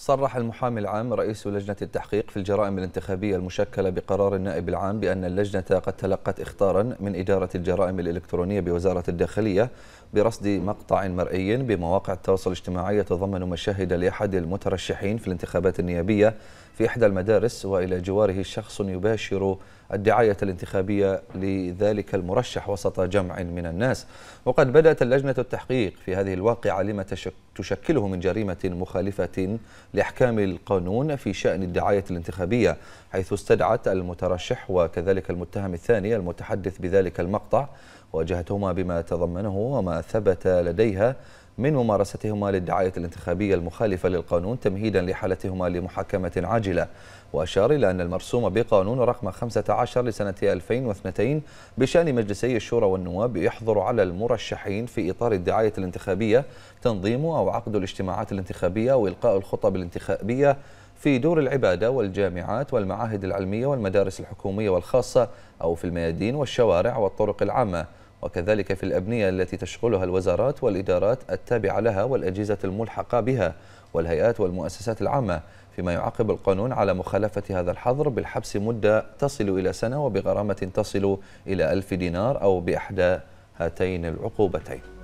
صرح المحامي العام رئيس لجنة التحقيق في الجرائم الانتخابية المشكلة بقرار النائب العام بأن اللجنة قد تلقت إخطارا من إدارة الجرائم الإلكترونية بوزارة الداخلية برصد مقطع مرئي بمواقع التواصل الاجتماعي يتضمن مشاهد لأحد المترشحين في الانتخابات النيابية في إحدى المدارس وإلى جواره شخص يباشر الدعاية الانتخابية لذلك المرشح وسط جمع من الناس وقد بدأت اللجنة التحقيق في هذه الواقعة لما تشكله من جريمة مخالفة لإحكام القانون في شأن الدعاية الانتخابية حيث استدعت المترشح وكذلك المتهم الثاني المتحدث بذلك المقطع واجهتهما بما تضمنه وما ثبت لديها من ممارستهما للدعاية الانتخابية المخالفة للقانون تمهيدا لحالتهما لمحاكمة عاجلة وأشار إلى أن المرسوم بقانون رقم 15 لسنة 2002 بشأن مجلسي الشورى والنواب يحظر على المرشحين في إطار الدعاية الانتخابية تنظيم أو عقد الاجتماعات الانتخابية وإلقاء الخطب الانتخابية في دور العبادة والجامعات والمعاهد العلمية والمدارس الحكومية والخاصة أو في الميادين والشوارع والطرق العامة وكذلك في الأبنية التي تشغلها الوزارات والإدارات التابعة لها والأجهزة الملحقة بها والهيئات والمؤسسات العامة فيما يعاقب القانون على مخالفة هذا الحظر بالحبس مدة تصل إلى سنة وبغرامة تصل إلى ألف دينار أو بإحدى هاتين العقوبتين